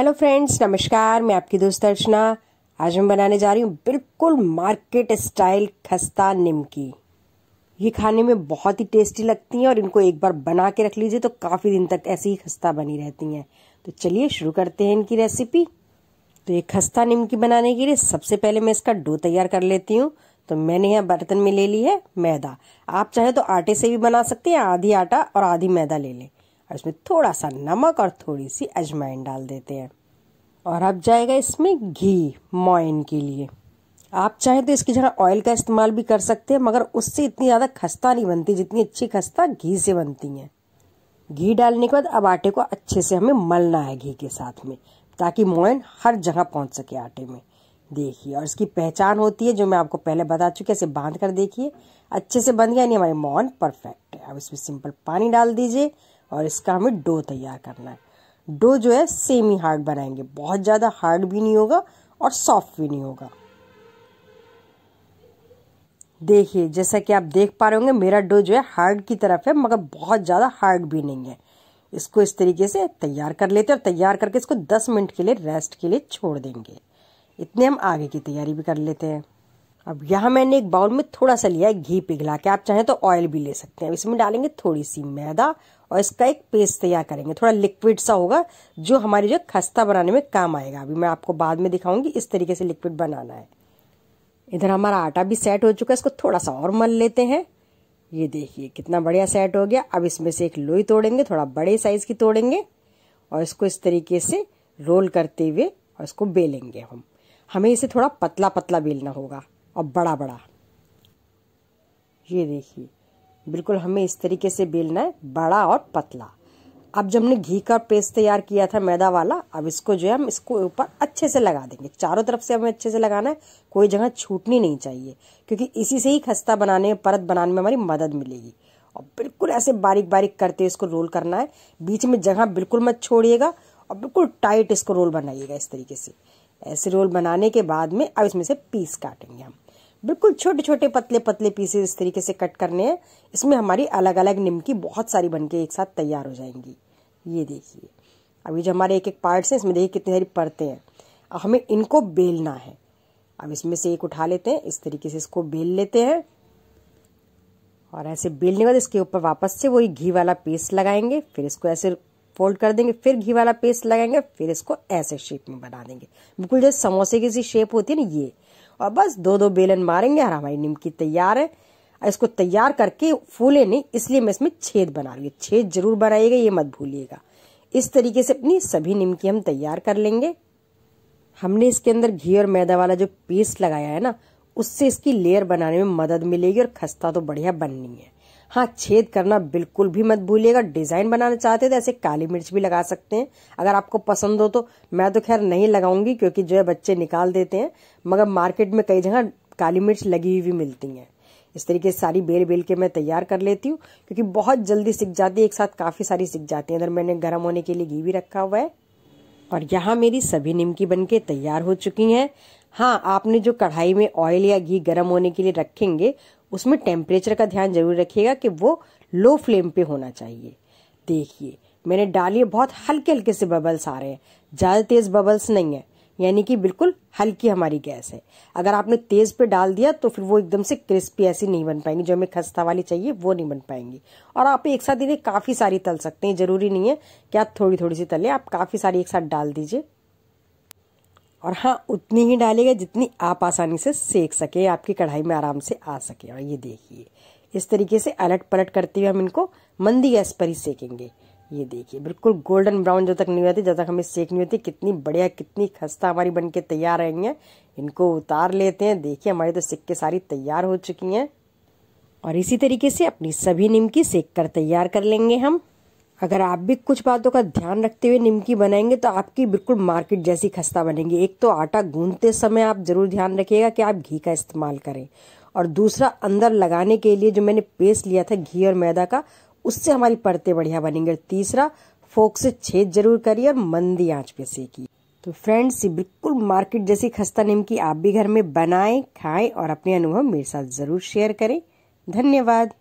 hello friends नमस्कार मैं आपकी दोस्त अर्चना आज मैं बनाने जा रही हूँ बिल्कुल मार्केट स्टाइल खस्ता निमकी ये खाने में बहुत ही टेस्टी लगती हैं और इनको एक बार बना के रख लीजिए तो काफ़ी दिन तक ऐसी ही खस्ता बनी रहती हैं तो चलिए शुरू करते हैं इनकी रेसिपी तो ये खस्ता निमकी बनाने के लिए सबसे पहले मैं इसका डो तैयार कर लेती हूँ तो मैंने यहाँ बर्तन में ले ली है मैदा आप चाहे तो आटे से भी बना सकते हैं आधी आटा और आधी मैदा ले लें और इसमें थोड़ा सा नमक और थोड़ी सी अजवाइन डाल देते हैं और अब जाएगा इसमें घी मोइन के लिए आप चाहें तो इसकी जगह ऑयल का इस्तेमाल भी कर सकते हैं मगर उससे इतनी ज़्यादा खस्ता नहीं बनती जितनी अच्छी खस्ता घी से बनती है घी डालने के बाद अब आटे को अच्छे से हमें मलना है घी के साथ में ताकि मोइन हर जगह पहुंच सके आटे में देखिए और इसकी पहचान होती है जो मैं आपको पहले बता चुकी ऐसे बांध कर देखिए अच्छे से बन गया नहीं हमारे मॉन परफेक्ट है अब इसमें सिंपल पानी डाल दीजिए और इसका हमें डो तैयार करना है डो जो है सेमी हार्ड बनाएंगे बहुत ज़्यादा हार्ड भी नहीं होगा और सॉफ्ट भी नहीं होगा देखिए जैसा कि आप देख पा रहे होंगे मेरा डो जो है हार्ड की तरफ है मगर बहुत ज़्यादा हार्ड भी नहीं है इसको इस तरीके से तैयार कर लेते हैं और तैयार करके इसको 10 मिनट के लिए रेस्ट के लिए छोड़ देंगे इतने हम आगे की तैयारी भी कर लेते हैं अब यहाँ मैंने एक बाउल में थोड़ा सा लिया है घी पिघला के आप चाहें तो ऑयल भी ले सकते हैं इसमें डालेंगे थोड़ी सी मैदा और इसका एक पेस्ट तैयार करेंगे थोड़ा लिक्विड सा होगा जो हमारी जो खस्ता बनाने में काम आएगा अभी मैं आपको बाद में दिखाऊंगी इस तरीके से लिक्विड बनाना है इधर हमारा आटा भी सेट हो चुका है इसको थोड़ा सा और मल लेते हैं ये देखिए कितना बढ़िया सेट हो गया अब इसमें से एक लोई तोड़ेंगे थोड़ा बड़े साइज की तोड़ेंगे और इसको इस तरीके से रोल करते हुए और इसको बेलेंगे हम हमें इसे थोड़ा पतला पतला बेलना होगा और बड़ा बड़ा ये देखिए बिल्कुल हमें इस तरीके से बेलना है बड़ा और पतला अब जब हमने घी का पेस्ट तैयार किया था मैदा वाला अब इसको जो है हम इसको ऊपर अच्छे से लगा देंगे चारों तरफ से हमें अच्छे से लगाना है कोई जगह छूटनी नहीं चाहिए क्योंकि इसी से ही खस्ता बनाने में परत बनाने में हमारी मदद मिलेगी और बिल्कुल ऐसे बारीक बारीक करते इसको रोल करना है बीच में जगह बिल्कुल मत छोड़िएगा और बिल्कुल टाइट इसको रोल बनाइएगा इस तरीके से ऐसे रोल बनाने के बाद में अब इसमें से पीस काटेंगे हम बिल्कुल छोटे छोटे पतले पतले पीसेस इस तरीके से कट करने हैं इसमें हमारी अलग अलग निमकी बहुत सारी बनके एक साथ तैयार हो जाएंगी ये देखिए अब ये जो हमारे एक एक पार्ट्स हैं इसमें देखिए कितनी सारी परतें हैं अब हमें इनको बेलना है अब इसमें से एक उठा लेते हैं इस तरीके से इसको बेल लेते हैं और ऐसे बेलने के बाद इसके ऊपर वापस से वही घी वाला पेस्ट लगाएंगे फिर इसको ऐसे फोल्ड कर देंगे फिर घी वाला पेस्ट लगाएंगे फिर इसको ऐसे शेप में बना देंगे बिल्कुल जैसे समोसे की सी शेप होती है ना ये और बस दो दो बेलन मारेंगे और हमारी निमकी तैयार है इसको तैयार करके फूले नहीं इसलिए मैं इसमें छेद बना रही हूँ छेद जरूर बनाइएगा ये मत भूलिएगा इस तरीके से अपनी सभी निमकी हम तैयार कर लेंगे हमने इसके अंदर घी और मैदा वाला जो पेस्ट लगाया है ना उससे इसकी लेयर बनाने में मदद मिलेगी और खस्ता तो बढ़िया बननी है हाँ छेद करना बिल्कुल भी मत भूलिएगा डिजाइन बनाना चाहते तो ऐसे काली मिर्च भी लगा सकते हैं अगर आपको पसंद हो तो मैं तो खैर नहीं लगाऊंगी क्योंकि जो है बच्चे निकाल देते हैं मगर मार्केट में कई जगह काली मिर्च लगी हुई भी मिलती है इस तरीके से सारी बेल बेल के मैं तैयार कर लेती हूँ क्योंकि बहुत जल्दी सीख जाती है एक साथ काफ़ी सारी सीख जाती है इधर मैंने गर्म होने के लिए घी भी रखा हुआ है और यहाँ मेरी सभी निमकी बनके तैयार हो चुकी हैं हाँ आपने जो कढ़ाई में ऑयल या घी गर्म होने के लिए रखेंगे उसमें टेम्परेचर का ध्यान जरूर रखिएगा कि वो लो फ्लेम पे होना चाहिए देखिए मैंने डालिए बहुत हल्के हल्के से बबल्स आ रहे हैं ज़्यादा तेज़ बबल्स नहीं है यानी कि बिल्कुल हल्की हमारी गैस है अगर आपने तेज़ पे डाल दिया तो फिर वो एकदम से क्रिस्पी ऐसी नहीं बन पाएंगी जो हमें खस्ता वाली चाहिए वो नहीं बन पाएंगी और आप एक साथ इन्हें काफ़ी सारी तल सकते हैं ज़रूरी नहीं है कि आप थोड़ी थोड़ी सी तलें आप काफ़ी सारी एक साथ डाल दीजिए और हाँ उतनी ही डालिएगा जितनी आप आसानी से सेक सके आपकी कढ़ाई में आराम से आ सके और ये देखिए इस तरीके से अलट पलट करते हुए हम इनको मंदी गैस पर ही सेकेंगे ये देखिए बिल्कुल गोल्डन ब्राउन जब तक नहीं होती जब तक हमें सेक नहीं होती कितनी बढ़िया कितनी खस्ता हमारी बन के तैयार रहेंगे इनको उतार लेते हैं देखिए हमारी तो सिक्के सारी तैयार हो चुकी हैं और इसी तरीके से अपनी सभी निमकी सेक कर तैयार कर लेंगे हम अगर आप भी कुछ बातों का ध्यान रखते हुए निमकी बनाएंगे तो आपकी बिल्कुल मार्केट जैसी खस्ता बनेगी एक तो आटा गूंदते समय आप जरूर ध्यान रखिएगा कि आप घी का इस्तेमाल करें और दूसरा अंदर लगाने के लिए जो मैंने पेस्ट लिया था घी और मैदा का उससे हमारी परतें बढ़िया बनेंगे और तीसरा फोक से छेद जरूर करिए और मंदी आंच पे सेकी तो फ्रेंड्स ये बिल्कुल मार्केट जैसी खस्ता निमकी आप भी घर में बनाएं खाएं और अपने अनुभव मेरे साथ जरूर शेयर करें धन्यवाद